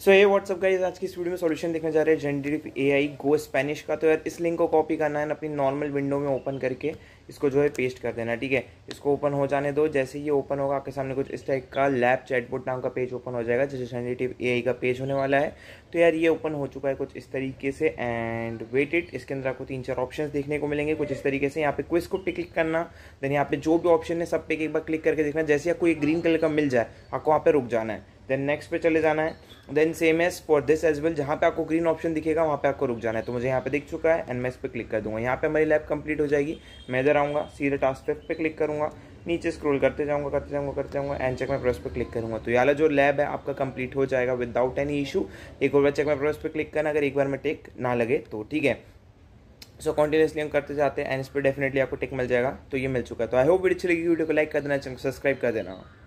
सो ये what's up guys आज की इस वीडियो में सॉल्यूशन देखने जा रहे हैं जेनरेटिव ए आई गो स्पेनिश का तो यार इस लिंक को कॉपी करना है अपनी नॉर्मल विंडो में ओपन करके इसको जो है पेस्ट कर देना ठीक है इसको ओपन हो जाने दो जैसे ही ओपन होगा आपके सामने कुछ इस टाइप का लैब चैटबोर्ड नाम का पेज ओपन हो जाएगा जैसे जेनरेटिव ए आई का पेज होने वाला है तो यार ये ओपन हो चुका है कुछ इस तरीके से एंड वेटेड इसके अंदर आपको तीन चार ऑप्शन देखने को मिलेंगे कुछ इस तरीके से यहाँ पे क्विज को पे क्लिक करना देन यहाँ पे जो भी ऑप्शन है सब पे एक बार क्लिक करके देखना जैसे आपको ये ग्रीन कलर का मिल जाए आपको वहाँ पर रुक जाना है देन नेक्स्ट पे चले जाना है then same as for this as well जहाँ पे आपको ग्रीन ऑप्शन दिखेगा वहाँ पे आपको रुक जाना है तो मुझे यहाँ पे दिख चुका है एंड मैं इस पर क्लिक कर दूंगा यहाँ पे हमारी लैब कंप्लीट हो जाएगी मैं इधर आऊँगा सीधे टास्क पे, पे क्लिक करूँगा नीचे स्क्रॉल करते जाऊँगा करते जाऊँगा करते जाऊँगा एंड चेक में प्रोस पर क्लिक करूँगा तो यहाँ जो लैब है आपका कंप्लीट हो जाएगा विदाउट एनी इशू एक और बार चेक में प्रोस पर क्लिक करना अगर एक बार में टेक ना लगे तो ठीक है सो कॉन्टिन्यूसली हम करते जाते हैं एंड इस पर डेफिनेटली आपको टेक मिल जाएगा तो ये मिल चुका है तो आई होप वीडियो अच्छी लगी वीडियो को लाइक कर देना चैनल सब्सक्राइब कर देना